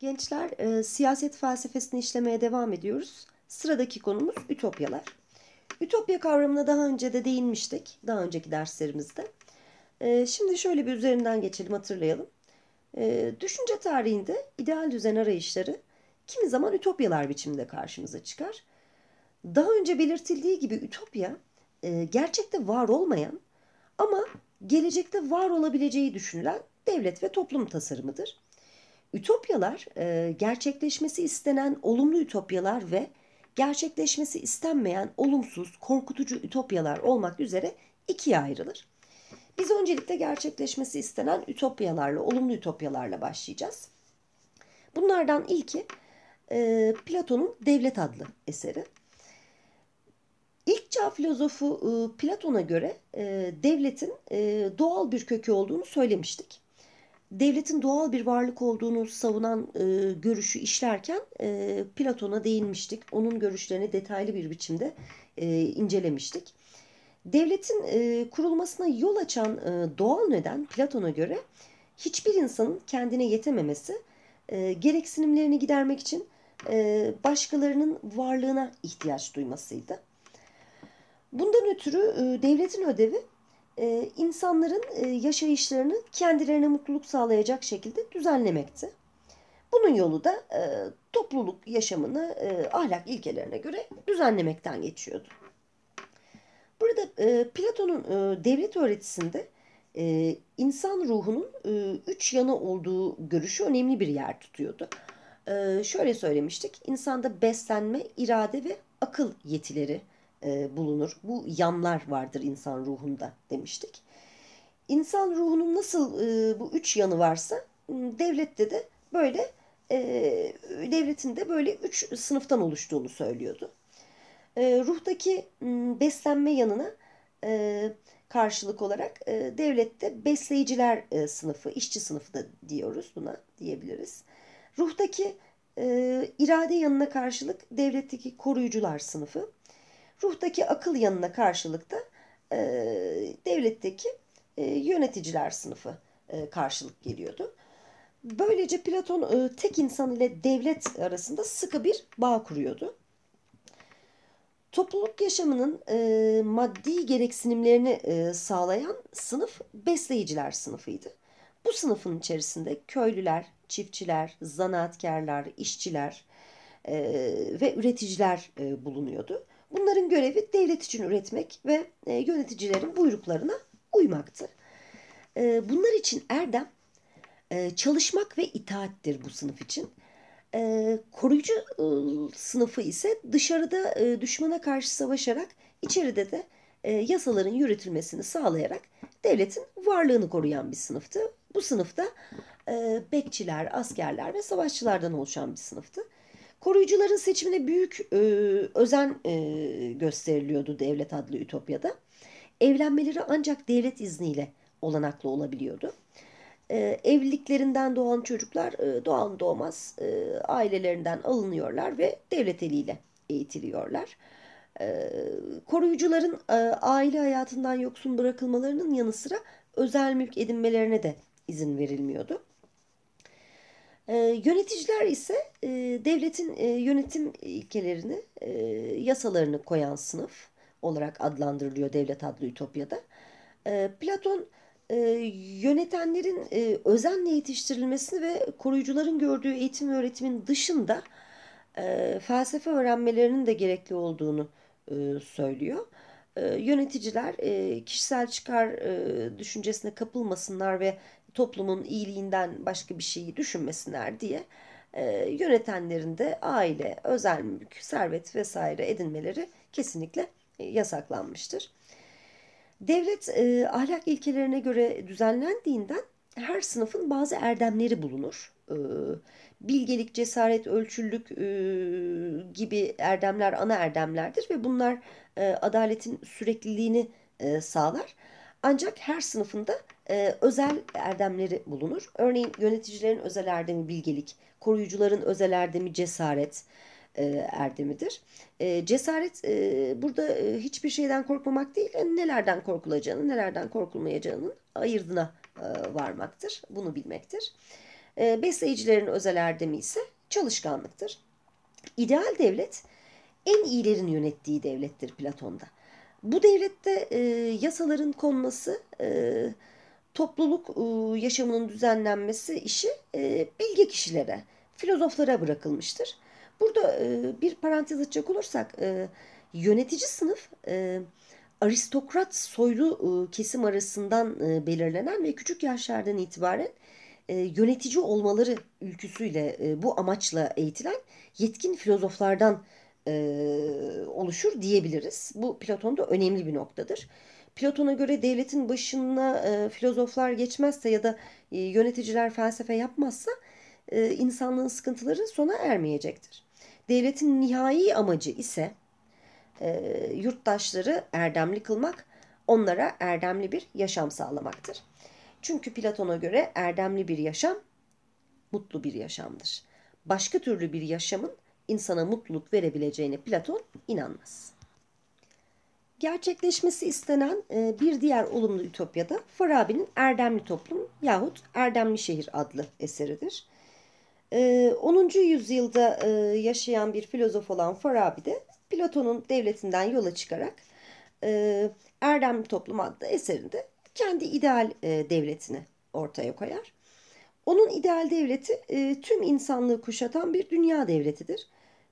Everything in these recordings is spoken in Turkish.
Gençler e, siyaset felsefesini işlemeye devam ediyoruz. Sıradaki konumuz ütopyalar. Ütopya kavramına daha önce de değinmiştik. Daha önceki derslerimizde. E, şimdi şöyle bir üzerinden geçelim hatırlayalım. E, düşünce tarihinde ideal düzen arayışları kimi zaman ütopyalar biçiminde karşımıza çıkar. Daha önce belirtildiği gibi ütopya e, gerçekte var olmayan ama gelecekte var olabileceği düşünülen devlet ve toplum tasarımıdır. Ütopyalar e, gerçekleşmesi istenen olumlu ütopyalar ve gerçekleşmesi istenmeyen olumsuz, korkutucu ütopyalar olmak üzere ikiye ayrılır. Biz öncelikle gerçekleşmesi istenen ütopyalarla, olumlu ütopyalarla başlayacağız. Bunlardan ilki e, Platon'un Devlet adlı eseri. İlk çağ filozofu e, Platon'a göre e, devletin e, doğal bir kökü olduğunu söylemiştik devletin doğal bir varlık olduğunu savunan e, görüşü işlerken e, Platon'a değinmiştik. Onun görüşlerini detaylı bir biçimde e, incelemiştik. Devletin e, kurulmasına yol açan e, doğal neden Platon'a göre hiçbir insanın kendine yetememesi, e, gereksinimlerini gidermek için e, başkalarının varlığına ihtiyaç duymasıydı. Bundan ötürü e, devletin ödevi e, insanların e, yaşayışlarını kendilerine mutluluk sağlayacak şekilde düzenlemekti. Bunun yolu da e, topluluk yaşamını e, ahlak ilkelerine göre düzenlemekten geçiyordu. Burada e, Platon'un e, devlet öğretisinde e, insan ruhunun e, üç yana olduğu görüşü önemli bir yer tutuyordu. E, şöyle söylemiştik, insanda beslenme, irade ve akıl yetileri e, bulunur. Bu yanlar vardır insan ruhunda demiştik. İnsan ruhunun nasıl e, bu üç yanı varsa devlette de böyle e, devletin de böyle üç sınıftan oluştuğunu söylüyordu. E, ruhtaki beslenme yanına e, karşılık olarak devlette besleyiciler sınıfı, işçi sınıfı da diyoruz buna diyebiliriz. Ruhtaki irade yanına karşılık devletteki koruyucular sınıfı ruhtaki akıl yanına karşılık da e, devletteki e, yöneticiler sınıfı e, karşılık geliyordu. Böylece Platon e, tek insan ile devlet arasında sıkı bir bağ kuruyordu. Topluluk yaşamının e, maddi gereksinimlerini e, sağlayan sınıf besleyiciler sınıfıydı. Bu sınıfın içerisinde köylüler, çiftçiler, zanaatkarlar, işçiler e, ve üreticiler e, bulunuyordu. Bunların görevi devlet için üretmek ve e, yöneticilerin buyruklarına uymaktı. E, bunlar için erdem e, çalışmak ve itaattir bu sınıf için. koruyucu sınıfı ise dışarıda düşmana karşı savaşarak içeride de yasaların yürütülmesini sağlayarak devletin varlığını koruyan bir sınıftı. Bu sınıfta bekçiler, askerler ve savaşçılardan oluşan bir sınıftı. Koruyucuların seçimine büyük e, özen e, gösteriliyordu devlet adlı Ütopya'da. Evlenmeleri ancak devlet izniyle olanaklı olabiliyordu. E, evliliklerinden doğan çocuklar e, doğan doğmaz e, ailelerinden alınıyorlar ve devlet eliyle eğitiliyorlar. E, koruyucuların e, aile hayatından yoksun bırakılmalarının yanı sıra özel mülk edinmelerine de izin verilmiyordu. E, yöneticiler ise e, devletin e, yönetim ilkelerini, e, yasalarını koyan sınıf olarak adlandırılıyor devlet adlı Ütopya'da. E, Platon e, yönetenlerin e, özenle yetiştirilmesini ve koruyucuların gördüğü eğitim ve öğretimin dışında e, felsefe öğrenmelerinin de gerekli olduğunu e, söylüyor. E, yöneticiler e, kişisel çıkar e, düşüncesine kapılmasınlar ve toplumun iyiliğinden başka bir şeyi düşünmesinler diye e, yönetenlerin de aile, özel mülk, servet vesaire edinmeleri kesinlikle e, yasaklanmıştır. Devlet e, ahlak ilkelerine göre düzenlendiğinden her sınıfın bazı erdemleri bulunur. E, bilgelik, cesaret, ölçüllük e, gibi erdemler ana erdemlerdir ve bunlar e, adaletin sürekliliğini e, sağlar. Ancak her sınıfında e, özel erdemleri bulunur. Örneğin yöneticilerin özel erdemi bilgelik, koruyucuların özel erdemi cesaret e, erdemidir. E, cesaret e, burada e, hiçbir şeyden korkmamak değil, yani e, nelerden korkulacağını, nelerden korkulmayacağının ayırdına e, varmaktır. Bunu bilmektir. E, besleyicilerin özel erdemi ise çalışkanlıktır. İdeal devlet en iyilerin yönettiği devlettir Platon'da. Bu devlette e, yasaların konması, e, topluluk e, yaşamının düzenlenmesi işi e, bilge kişilere, filozoflara bırakılmıştır. Burada e, bir parantez açacak olursak e, yönetici sınıf e, aristokrat soylu e, kesim arasından e, belirlenen ve küçük yaşlardan itibaren e, yönetici olmaları ülküsüyle e, bu amaçla eğitilen yetkin filozoflardan e, oluşur diyebiliriz. Bu Platon'da önemli bir noktadır. Platon'a göre devletin başına e, filozoflar geçmezse ya da e, yöneticiler felsefe yapmazsa e, insanlığın sıkıntıları sona ermeyecektir. Devletin nihai amacı ise e, yurttaşları erdemli kılmak, onlara erdemli bir yaşam sağlamaktır. Çünkü Platon'a göre erdemli bir yaşam mutlu bir yaşamdır. Başka türlü bir yaşamın insana mutluluk verebileceğine Platon inanmaz. Gerçekleşmesi istenen e, bir diğer olumlu ütopyada Farabi'nin Erdemli Toplum yahut Erdemli Şehir adlı eseridir. 10. E, yüzyılda e, yaşayan bir filozof olan Farabi de Platon'un devletinden yola çıkarak Erdemli Toplum adlı eserinde kendi ideal devletini ortaya koyar. Onun ideal devleti tüm insanlığı kuşatan bir dünya devletidir.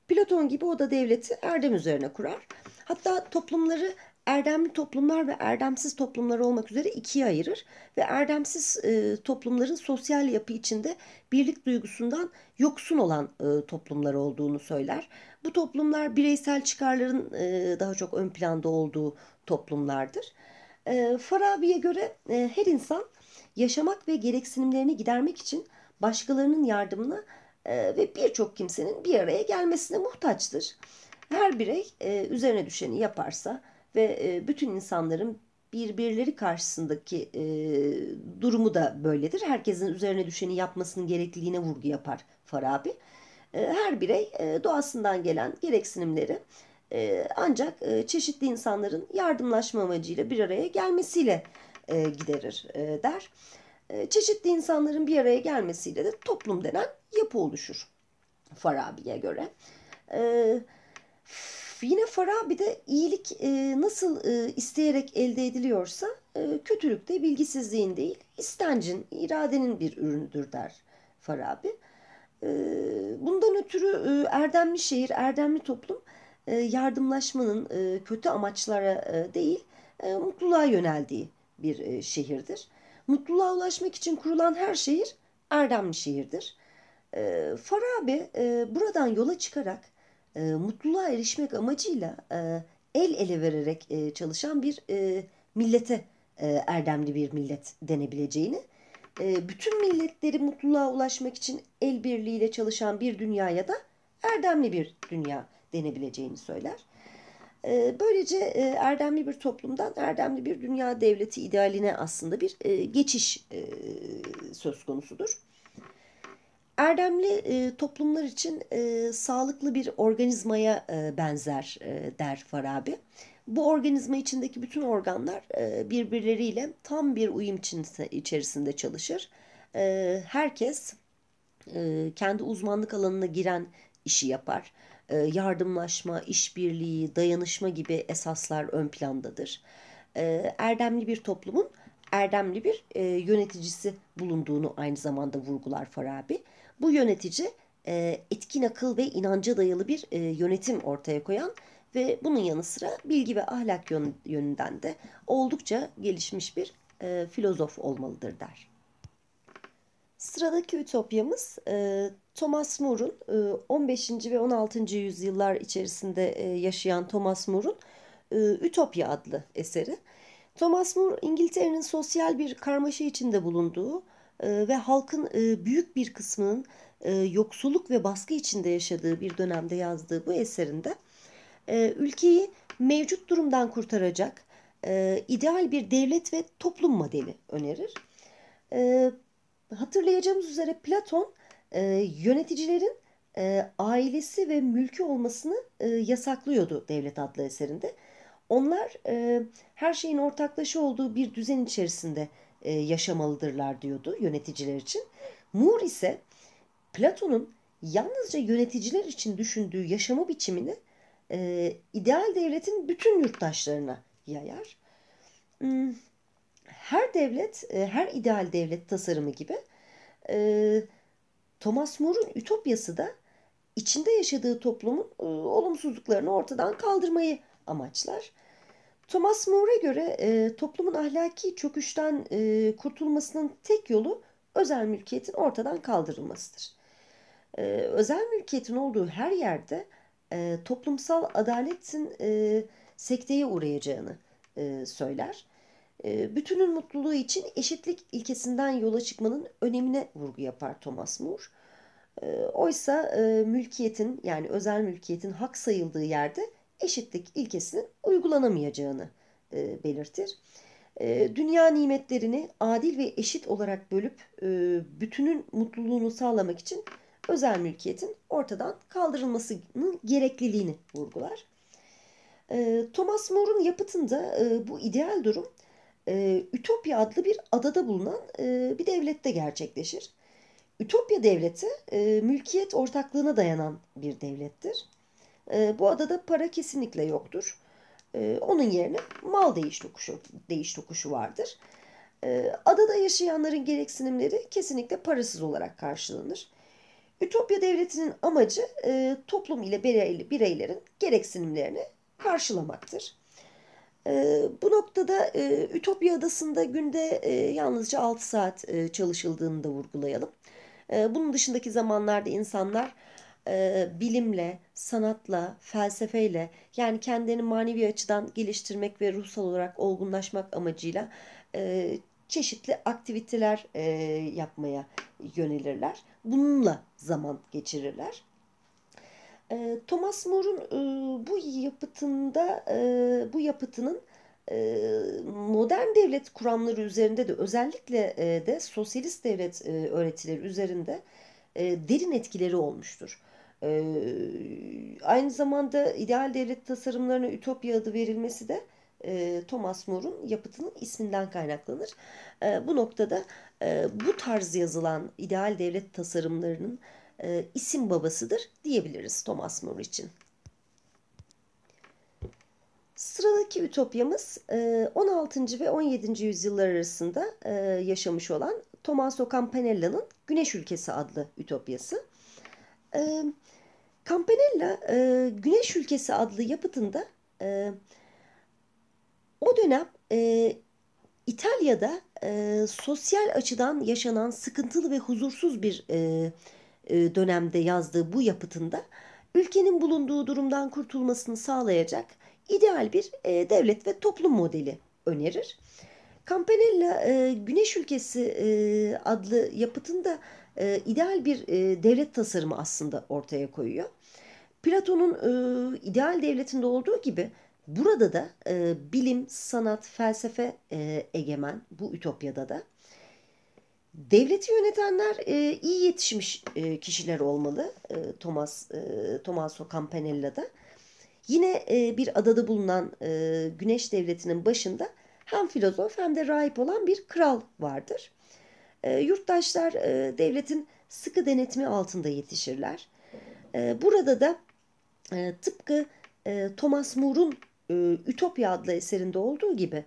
Platon gibi o da devleti erdem üzerine kurar. Hatta toplumları erdemli toplumlar ve erdemsiz toplumlar olmak üzere ikiye ayırır ve erdemsiz e, toplumların sosyal yapı içinde birlik duygusundan yoksun olan e, toplumlar olduğunu söyler. Bu toplumlar bireysel çıkarların e, daha çok ön planda olduğu toplumlardır. E, Farabi'ye göre e, her insan yaşamak ve gereksinimlerini gidermek için başkalarının yardımına ee, ve birçok kimsenin bir araya gelmesine muhtaçtır. Her birey e, üzerine düşeni yaparsa ve e, bütün insanların birbirleri karşısındaki e, durumu da böyledir. Herkesin üzerine düşeni yapmasının gerekliliğine vurgu yapar Farabi. her birey doğasından gelen gereksinimleri ancak çeşitli insanların yardımlaşma amacıyla bir araya gelmesiyle giderir der. E, çeşitli insanların bir araya gelmesiyle de toplum denen yapı oluşur Farabi'ye göre. E, yine Farabi de iyilik e, nasıl isteyerek elde ediliyorsa kötülük de bilgisizliğin değil istencin, iradenin bir ürünüdür der Farabi. bundan ötürü erdemli şehir, erdemli toplum yardımlaşmanın kötü amaçlara değil mutluluğa yöneldiği bir şehirdir. Mutluluğa ulaşmak için kurulan her şehir erdemli şehirdir. E, Farabi e, buradan yola çıkarak e, mutluluğa erişmek amacıyla e, el ele vererek e, çalışan bir e, millete e, erdemli bir millet denebileceğini, e, bütün milletleri mutluluğa ulaşmak için el birliğiyle çalışan bir dünyaya da erdemli bir dünya denebileceğini söyler. Ee, böylece e, erdemli bir toplumdan erdemli bir dünya devleti idealine aslında bir e, geçiş e, söz konusudur. Erdemli toplumlar için sağlıklı bir organizmaya benzer der Farabi. Bu organizma içindeki bütün organlar birbirleriyle tam bir uyum içerisinde çalışır. Herkes kendi uzmanlık alanına giren işi yapar e, yardımlaşma, işbirliği, dayanışma gibi esaslar ön plandadır. E, erdemli bir toplumun erdemli bir e, yöneticisi bulunduğunu aynı zamanda vurgular Farabi. Bu yönetici etkin akıl ve inanca dayalı bir yönetim ortaya koyan ve bunun yanı sıra bilgi ve ahlak yönünden de oldukça gelişmiş bir filozof olmalıdır der. Sıradaki ütopyamız e, Thomas More'un 15. E, ve 16. yüzyıllar içerisinde e, yaşayan Thomas More'un Ütopya adlı eseri. Thomas More İngiltere'nin sosyal bir karmaşa içinde bulunduğu ve halkın büyük bir kısmının yoksulluk ve baskı içinde yaşadığı bir dönemde yazdığı bu eserinde ülkeyi mevcut durumdan kurtaracak ideal bir devlet ve toplum modeli önerir. Hatırlayacağımız üzere Platon e, yöneticilerin e, ailesi ve mülkü olmasını e, yasaklıyordu Devlet adlı eserinde. Onlar e, her şeyin ortaklaşa olduğu bir düzen içerisinde e, yaşamalıdırlar diyordu yöneticiler için. Mur ise Platon'un yalnızca yöneticiler için düşündüğü yaşamı biçimini e, ideal devletin bütün yurttaşlarına yayar. Hmm, her devlet, e, her ideal devlet tasarımı gibi e, Thomas More'un Ütopyası da içinde yaşadığı toplumun e, olumsuzluklarını ortadan kaldırmayı amaçlar. Thomas More'a göre toplumun ahlaki çöküşten kurtulmasının tek yolu özel mülkiyetin ortadan kaldırılmasıdır. özel mülkiyetin olduğu her yerde toplumsal adaletin sekteye uğrayacağını e, söyler. Ee, bütünün mutluluğu için eşitlik ilkesinden yola çıkmanın önemine vurgu yapar Thomas More. Ee, oysa e, mülkiyetin yani özel mülkiyetin hak sayıldığı yerde eşitlik ilkesinin uygulanamayacağını e, belirtir. Ee, dünya nimetlerini adil ve eşit olarak bölüp e, bütünün mutluluğunu sağlamak için özel mülkiyetin ortadan kaldırılmasının gerekliliğini vurgular. Thomas More'un yapıtında bu ideal durum e, Ütopya adlı bir adada bulunan e, bir devlette gerçekleşir. Ütopya devleti e, mülkiyet ortaklığına dayanan bir devlettir. E, bu adada para kesinlikle yoktur. E, onun yerine mal değiş tokuşu, değiş tokuşu vardır. E, adada yaşayanların gereksinimleri kesinlikle parasız olarak karşılanır. Ütopya devletinin amacı e, toplum ile bireylerin gereksinimlerini karşılamaktır. E, bu noktada e, Ütopya Adası'nda günde e, yalnızca 6 saat e, çalışıldığını da vurgulayalım. E, bunun dışındaki zamanlarda insanlar e, bilimle, sanatla, felsefeyle yani kendini manevi açıdan geliştirmek ve ruhsal olarak olgunlaşmak amacıyla e, çeşitli aktiviteler e, yapmaya yönelirler. Bununla zaman geçirirler. Ee, Thomas More'un e, bu yapıtında e, bu yapıtının e, modern devlet kuramları üzerinde de özellikle de sosyalist devlet öğretileri üzerinde derin etkileri olmuştur. aynı zamanda ideal devlet tasarımlarına Ütopya adı verilmesi de Thomas More'un yapıtının isminden kaynaklanır. bu noktada bu tarz yazılan ideal devlet tasarımlarının e, isim babasıdır diyebiliriz Thomas More için. Sıradaki ütopyamız 16. E, ve 17. yüzyıllar arasında e, yaşamış olan Tommaso Campanella'nın Güneş Ülkesi adlı ütopyası. E, Campanella Güneş Ülkesi adlı yapıtında o dönem İtalya'da sosyal açıdan yaşanan sıkıntılı ve huzursuz bir e, dönemde yazdığı bu yapıtında ülkenin bulunduğu durumdan kurtulmasını sağlayacak ideal bir e, devlet ve toplum modeli önerir. Campanella e, Güneş Ülkesi adlı yapıtında ideal bir devlet tasarımı aslında ortaya koyuyor. Platon'un ideal devletinde olduğu gibi burada da bilim, sanat, felsefe egemen bu ütopyada da. Devleti yönetenler e, iyi yetişmiş e, kişiler olmalı e, Thomas e, Tommaso Campanella'da. Yine e, bir adada bulunan e, Güneş Devleti'nin başında hem filozof hem de rahip olan bir kral vardır. E, yurttaşlar e, devletin sıkı denetimi altında yetişirler. E, burada da e, tıpkı e, Thomas More'un e, Ütopya adlı eserinde olduğu gibi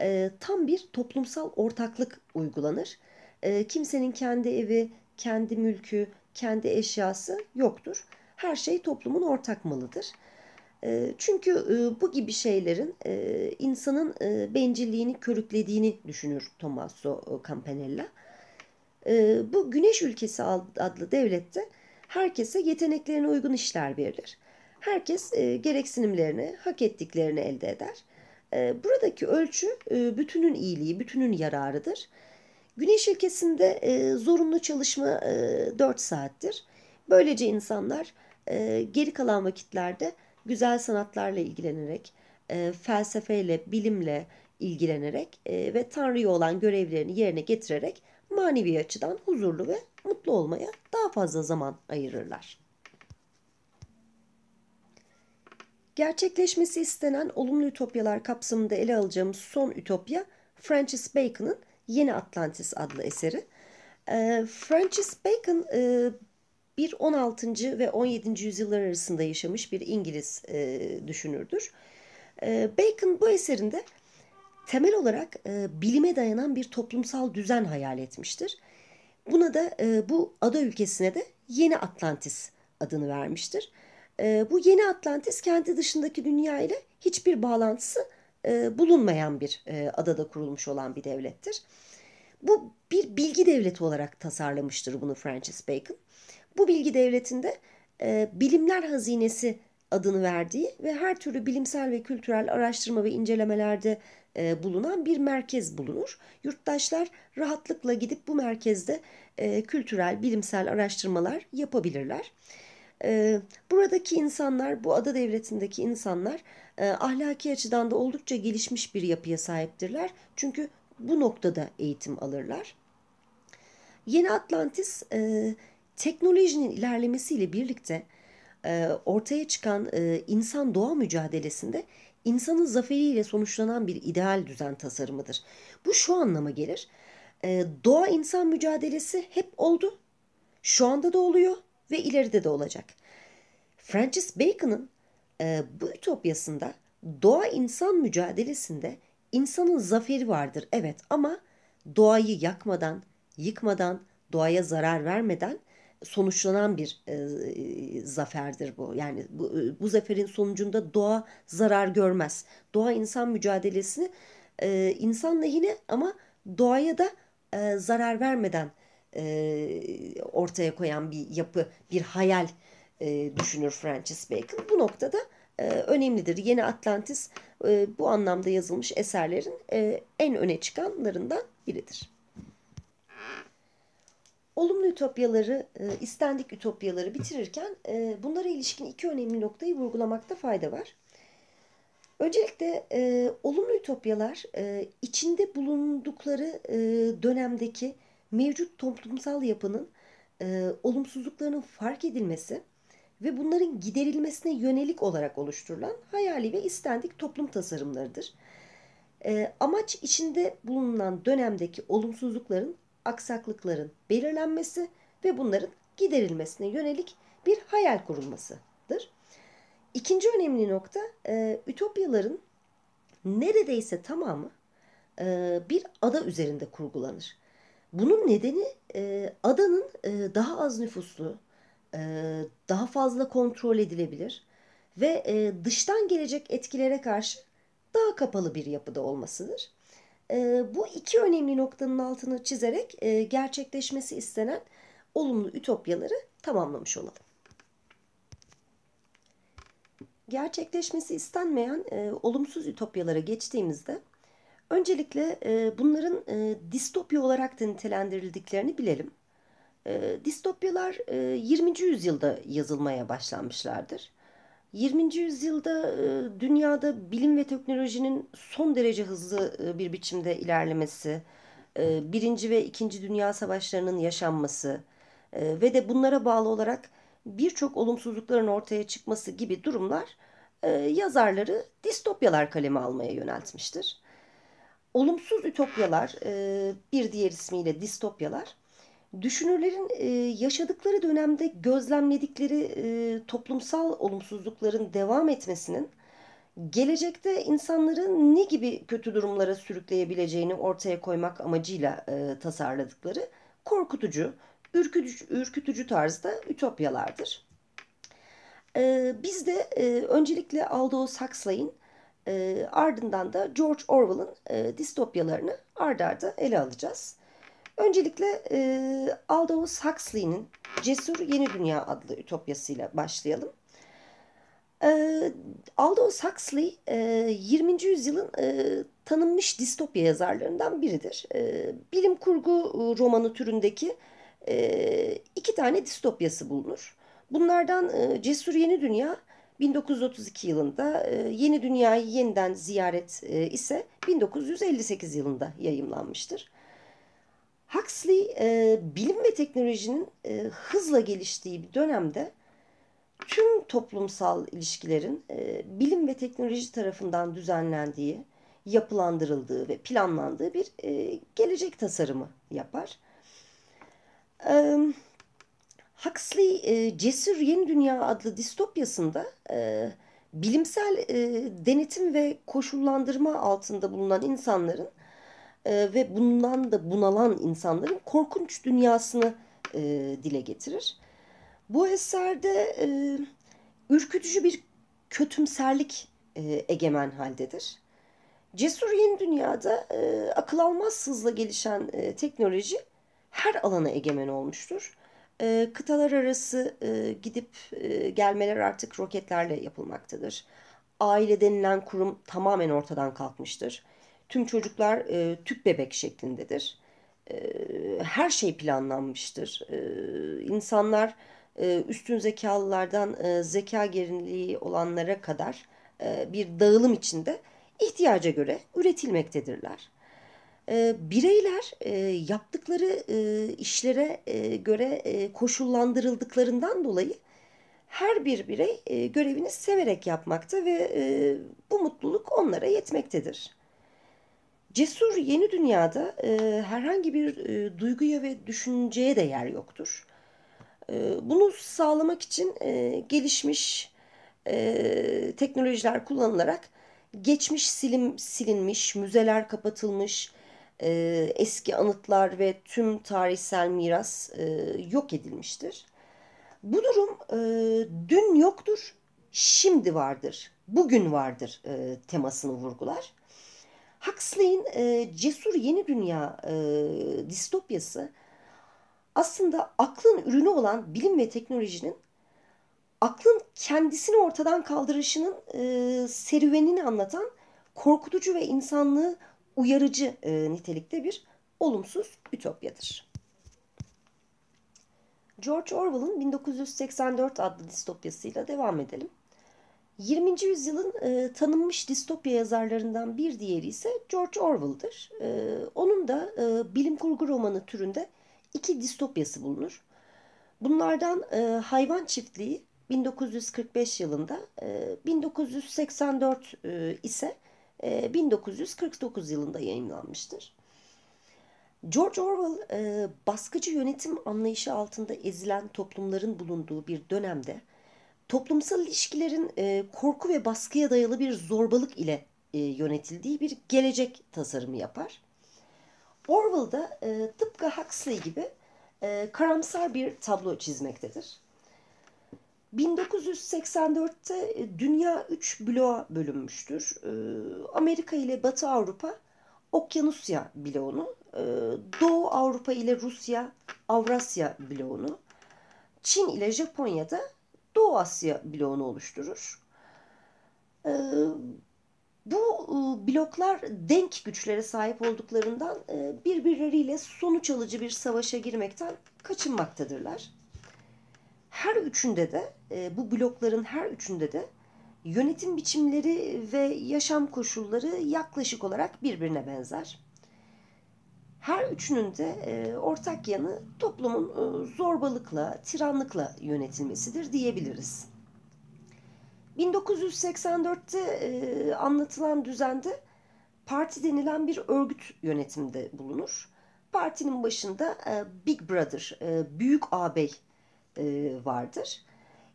e, tam bir toplumsal ortaklık uygulanır e, kimsenin kendi evi, kendi mülkü, kendi eşyası yoktur. Her şey toplumun ortak malıdır. E, çünkü e, bu gibi şeylerin insanın bencilliğini körüklediğini düşünür Tommaso Campanella. bu Güneş Ülkesi adlı devlette herkese yeteneklerine uygun işler verilir. Herkes gereksinimlerini, hak ettiklerini elde eder. buradaki ölçü bütünün iyiliği, bütünün yararıdır. Güneş ülkesinde e, zorunlu çalışma e, 4 saattir. Böylece insanlar e, geri kalan vakitlerde güzel sanatlarla ilgilenerek, e, felsefeyle, bilimle ilgilenerek e, ve Tanrı'ya olan görevlerini yerine getirerek manevi açıdan huzurlu ve mutlu olmaya daha fazla zaman ayırırlar. Gerçekleşmesi istenen olumlu ütopyalar kapsamında ele alacağımız son ütopya Francis Bacon'ın Yeni Atlantis adlı eseri. Ee, Francis Bacon e, bir 16. ve 17. yüzyıllar arasında yaşamış bir İngiliz e, düşünürdür. Ee, Bacon bu eserinde temel olarak e, bilime dayanan bir toplumsal düzen hayal etmiştir. Buna da bu ada ülkesine de Yeni Atlantis adını vermiştir. bu Yeni Atlantis kendi dışındaki dünya ile hiçbir bağlantısı e, bulunmayan bir e, adada kurulmuş olan bir devlettir. Bu bir bilgi devleti olarak tasarlamıştır bunu Francis Bacon. Bu bilgi devletinde e, bilimler hazinesi adını verdiği ve her türlü bilimsel ve kültürel araştırma ve incelemelerde e, bulunan bir merkez bulunur. Yurttaşlar rahatlıkla gidip bu merkezde kültürel, bilimsel araştırmalar yapabilirler. E, buradaki insanlar, bu ada devletindeki insanlar e, ahlaki açıdan da oldukça gelişmiş bir yapıya sahiptirler. Çünkü bu noktada eğitim alırlar. Yeni Atlantis e, teknolojinin ilerlemesiyle birlikte e, ortaya çıkan e, insan doğa mücadelesinde insanın zaferiyle sonuçlanan bir ideal düzen tasarımıdır. Bu şu anlama gelir. E, doğa insan mücadelesi hep oldu. Şu anda da oluyor ve ileride de olacak. Francis Bacon'ın e, bu ütopyasında doğa insan mücadelesinde insanın zaferi vardır evet ama doğayı yakmadan, yıkmadan, doğaya zarar vermeden sonuçlanan bir e, zaferdir bu. Yani bu, e, bu zaferin sonucunda doğa zarar görmez. Doğa insan mücadelesini e, insan lehine ama doğaya da e, zarar vermeden e, ortaya koyan bir yapı, bir hayal e, düşünür Francis Bacon. Bu noktada e, önemlidir. Yeni Atlantis e, bu anlamda yazılmış eserlerin e, en öne çıkanlarından biridir. Olumlu ütopyaları, e, istendik ütopyaları bitirirken e, bunlara ilişkin iki önemli noktayı vurgulamakta fayda var. Öncelikle e, olumlu ütopyalar e, içinde bulundukları e, dönemdeki mevcut toplumsal yapının e, olumsuzluklarının fark edilmesi ve bunların giderilmesine yönelik olarak oluşturulan hayali ve istendik toplum tasarımlarıdır. E, amaç içinde bulunan dönemdeki olumsuzlukların, aksaklıkların belirlenmesi ve bunların giderilmesine yönelik bir hayal kurulmasıdır. İkinci önemli nokta e, ütopyaların neredeyse tamamı e, bir ada üzerinde kurgulanır. Bunun nedeni e, adanın e, daha az nüfuslu, e, daha fazla kontrol edilebilir ve e, dıştan gelecek etkilere karşı daha kapalı bir yapıda olmasıdır. E, bu iki önemli noktanın altını çizerek e, gerçekleşmesi istenen olumlu ütopyaları tamamlamış olalım. Gerçekleşmesi istenmeyen e, olumsuz ütopyalara geçtiğimizde Öncelikle e, bunların e, distopya olarak da nitelendirildiklerini bilelim. E, distopyalar e, 20. yüzyılda yazılmaya başlanmışlardır. 20. yüzyılda e, dünyada bilim ve teknolojinin son derece hızlı e, bir biçimde ilerlemesi, e, Birinci ve ikinci Dünya Savaşları'nın yaşanması e, ve de bunlara bağlı olarak birçok olumsuzlukların ortaya çıkması gibi durumlar e, yazarları distopyalar kaleme almaya yöneltmiştir. Olumsuz ütopyalar, e, bir diğer ismiyle distopyalar, düşünürlerin e, yaşadıkları dönemde gözlemledikleri e, toplumsal olumsuzlukların devam etmesinin gelecekte insanları ne gibi kötü durumlara sürükleyebileceğini ortaya koymak amacıyla e, tasarladıkları korkutucu, ürkütücü, ürkütücü tarzda ütopyalardır. E, biz de e, öncelikle Aldous Huxley'in e, ardından da George Orwell'ın e, distopyalarını ardarda arda ele alacağız. Öncelikle e, Aldous Huxley'nin Cesur Yeni Dünya adlı ütopyasıyla başlayalım. E, Aldous Huxley e, 20. yüzyılın e, tanınmış distopya yazarlarından biridir. E, bilim kurgu e, romanı türündeki e, iki tane distopyası bulunur. Bunlardan e, Cesur Yeni Dünya 1932 yılında e, Yeni Dünya'yı yeniden ziyaret e, ise 1958 yılında yayımlanmıştır. Huxley e, bilim ve teknolojinin hızla geliştiği bir dönemde tüm toplumsal ilişkilerin bilim ve teknoloji tarafından düzenlendiği, yapılandırıldığı ve planlandığı bir gelecek tasarımı yapar. Evet Huxley e, Cesur Yeni Dünya adlı distopyasında e, bilimsel e, denetim ve koşullandırma altında bulunan insanların e, ve bundan da bunalan insanların korkunç dünyasını e, dile getirir. Bu eserde e, ürkütücü bir kötümserlik e, egemen haldedir. Cesur yeni dünyada e, akıl almaz hızla gelişen e, teknoloji her alana egemen olmuştur. E, kıtalar arası e, gidip e, gelmeler artık roketlerle yapılmaktadır. Aile denilen kurum tamamen ortadan kalkmıştır. Tüm çocuklar e, tüp bebek şeklindedir. E, her şey planlanmıştır. E, insanlar e, üstün zekalılardan e, zeka gerinliği olanlara kadar e, bir dağılım içinde ihtiyaca göre üretilmektedirler. Ee, bireyler e, yaptıkları e, işlere e, göre koşullandırıldıklarından dolayı her bir birey görevini severek yapmakta ve bu mutluluk onlara yetmektedir. Cesur yeni dünyada e, herhangi bir e, duyguya ve düşünceye de yer yoktur. E, bunu sağlamak için e, gelişmiş e, teknolojiler kullanılarak geçmiş silim, silinmiş, müzeler kapatılmış, e, eski anıtlar ve tüm tarihsel miras e, yok edilmiştir. Bu durum e, dün yoktur, şimdi vardır, bugün vardır e, temasını vurgular. Huxley'in e, Cesur Yeni Dünya e, distopyası aslında aklın ürünü olan bilim ve teknolojinin aklın kendisini ortadan kaldırışının e, serüvenini anlatan korkutucu ve insanlığı uyarıcı e, nitelikte bir olumsuz ütopyadır. George Orwell'ın 1984 adlı distopyasıyla devam edelim. 20. yüzyılın e, tanınmış distopya yazarlarından bir diğeri ise George Orwell'dır. E, onun da e, bilim kurgu romanı türünde iki distopyası bulunur. Bunlardan e, Hayvan Çiftliği 1945 yılında, e, 1984 e, ise 1949 ee, yılında yayınlanmıştır. George Orwell e, baskıcı yönetim anlayışı altında ezilen toplumların bulunduğu bir dönemde toplumsal ilişkilerin e, korku ve baskıya dayalı bir zorbalık ile e, yönetildiği bir gelecek tasarımı yapar. Orwell da tıpkı Huxley gibi karamsar bir tablo çizmektedir. 1984'te e, dünya 3 bloğa bölünmüştür. E, Amerika ile Batı Avrupa Okyanusya bloğunu, e, Doğu Avrupa ile Rusya Avrasya bloğunu, Çin ile Japonya da Doğu Asya bloğunu oluşturur. Bu bloklar denk güçlere sahip olduklarından birbirleriyle sonuç alıcı bir savaşa girmekten kaçınmaktadırlar her üçünde de e, bu blokların her üçünde de yönetim biçimleri ve yaşam koşulları yaklaşık olarak birbirine benzer. Her üçünün de e, ortak yanı toplumun e, zorbalıkla, tiranlıkla yönetilmesidir diyebiliriz. 1984'te anlatılan düzende parti denilen bir örgüt yönetimde bulunur. Partinin başında Big Brother, Büyük Ağabey e, vardır.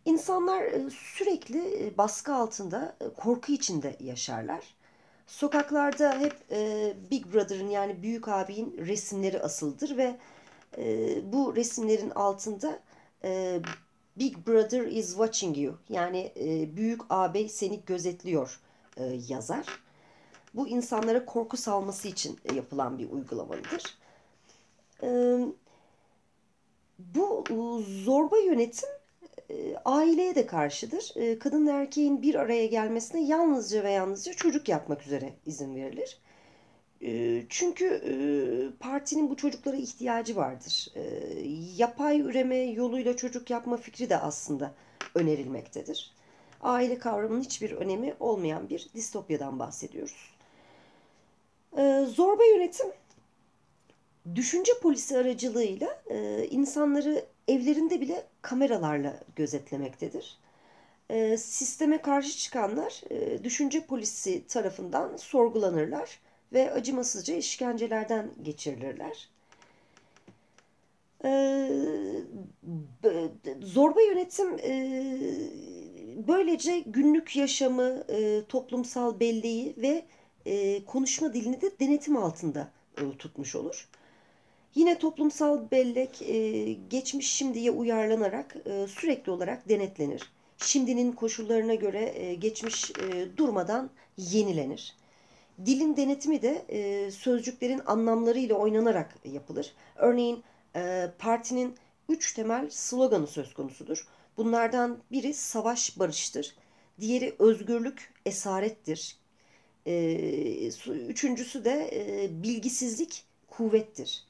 İnsanlar e, sürekli e, baskı altında, korku içinde yaşarlar. Sokaklarda hep Big Brother'ın yani büyük abinin resimleri asıldır ve bu resimlerin altında Big Brother is watching you yani büyük ağabey seni gözetliyor e, yazar. Bu insanlara korku salması için yapılan bir uygulamadır. Evet bu ıı, zorba yönetim ıı, aileye de karşıdır. Kadın erkeğin bir araya gelmesine yalnızca ve yalnızca çocuk yapmak üzere izin verilir. Çünkü partinin bu çocuklara ihtiyacı vardır. Yapay üreme yoluyla çocuk yapma fikri de aslında önerilmektedir. Aile kavramının hiçbir önemi olmayan bir distopyadan bahsediyoruz. Zorba yönetim Düşünce polisi aracılığıyla e, insanları evlerinde bile kameralarla gözetlemektedir. E, sisteme karşı çıkanlar e, düşünce polisi tarafından sorgulanırlar ve acımasızca işkencelerden geçirilirler. E, zorba yönetim e, böylece günlük yaşamı, e, toplumsal belleği ve e, konuşma dilini de denetim altında e, tutmuş olur. Yine toplumsal bellek e, geçmiş şimdiye uyarlanarak e, sürekli olarak denetlenir. Şimdinin koşullarına göre e, geçmiş e, durmadan yenilenir. Dilin denetimi de e, sözcüklerin anlamlarıyla oynanarak yapılır. Örneğin e, partinin üç temel sloganı söz konusudur. Bunlardan biri savaş barıştır, diğeri özgürlük esarettir, e, üçüncüsü de e, bilgisizlik kuvvettir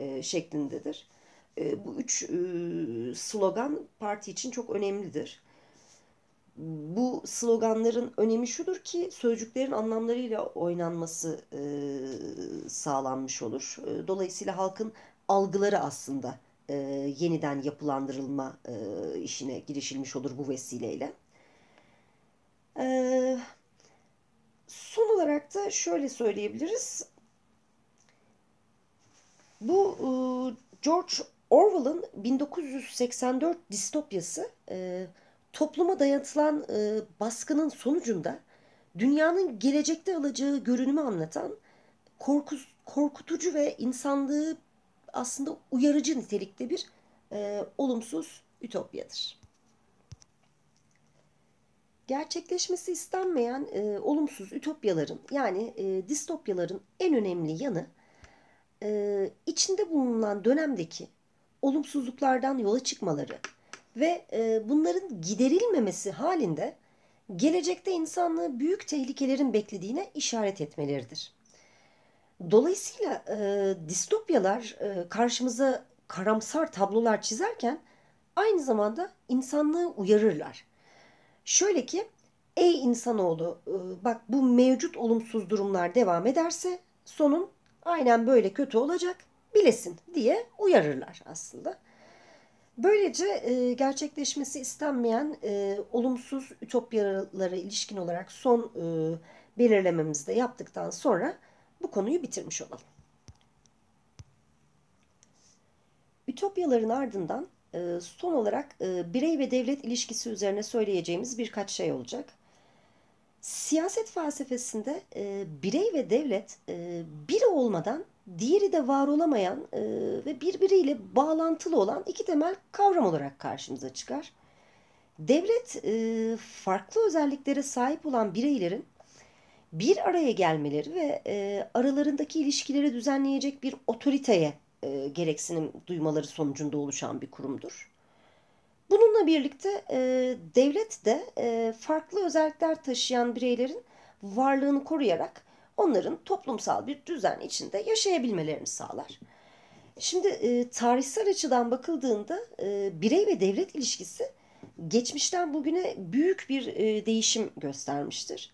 e, şeklindedir. E, bu üç e, slogan parti için çok önemlidir. Bu sloganların önemi şudur ki sözcüklerin anlamlarıyla oynanması e, sağlanmış olur. E, dolayısıyla halkın algıları aslında e, yeniden yapılandırılma e, işine girişilmiş olur bu vesileyle. E, son olarak da şöyle söyleyebiliriz. Bu e, George Orwell'ın 1984 distopyası e, topluma dayatılan e, baskının sonucunda dünyanın gelecekte alacağı görünümü anlatan korku korkutucu ve insanlığı aslında uyarıcı nitelikte bir e, olumsuz ütopyadır. Gerçekleşmesi istenmeyen e, olumsuz ütopyaların yani e, distopyaların en önemli yanı e, içinde bulunan dönemdeki olumsuzluklardan yola çıkmaları ve e, bunların giderilmemesi halinde gelecekte insanlığı büyük tehlikelerin beklediğine işaret etmeleridir. Dolayısıyla e, distopyalar e, karşımıza karamsar tablolar çizerken aynı zamanda insanlığı uyarırlar. Şöyle ki, ey insanoğlu e, bak bu mevcut olumsuz durumlar devam ederse sonun aynen böyle kötü olacak bilesin diye uyarırlar aslında. Böylece e, gerçekleşmesi istenmeyen e, olumsuz ütopyalara ilişkin olarak son e, belirlememizi de yaptıktan sonra bu konuyu bitirmiş olalım. Ütopyaların ardından e, son olarak e, birey ve devlet ilişkisi üzerine söyleyeceğimiz birkaç şey olacak. Siyaset felsefesinde e, birey ve devlet e, biri olmadan diğeri de var olamayan e, ve birbiriyle bağlantılı olan iki temel kavram olarak karşımıza çıkar. Devlet e, farklı özelliklere sahip olan bireylerin bir araya gelmeleri ve e, aralarındaki ilişkileri düzenleyecek bir otoriteye e, gereksinim duymaları sonucunda oluşan bir kurumdur. Bununla birlikte e, devlet de e, farklı özellikler taşıyan bireylerin varlığını koruyarak onların toplumsal bir düzen içinde yaşayabilmelerini sağlar. Şimdi e, tarihsel açıdan bakıldığında e, birey ve devlet ilişkisi geçmişten bugüne büyük bir e, değişim göstermiştir.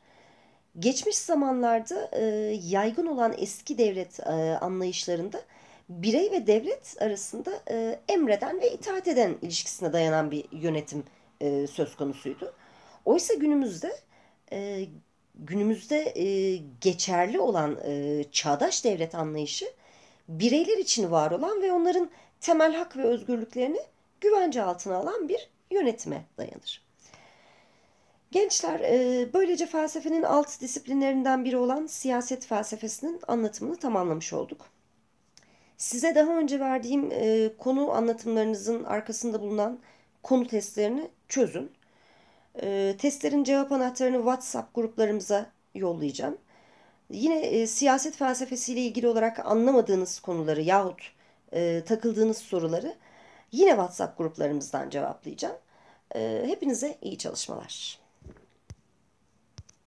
Geçmiş zamanlarda e, yaygın olan eski devlet e, anlayışlarında birey ve devlet arasında e, emreden ve itaat eden ilişkisine dayanan bir yönetim e, söz konusuydu. Oysa günümüzde e, günümüzde e, geçerli olan e, çağdaş devlet anlayışı bireyler için var olan ve onların temel hak ve özgürlüklerini güvence altına alan bir yönetime dayanır. Gençler e, böylece felsefenin alt disiplinlerinden biri olan siyaset felsefesinin anlatımını tamamlamış olduk. Size daha önce verdiğim e, konu anlatımlarınızın arkasında bulunan konu testlerini çözün. E, testlerin cevap anahtarını WhatsApp gruplarımıza yollayacağım. Yine e, siyaset felsefesiyle ilgili olarak anlamadığınız konuları yahut e, takıldığınız soruları yine WhatsApp gruplarımızdan cevaplayacağım. E, hepinize iyi çalışmalar.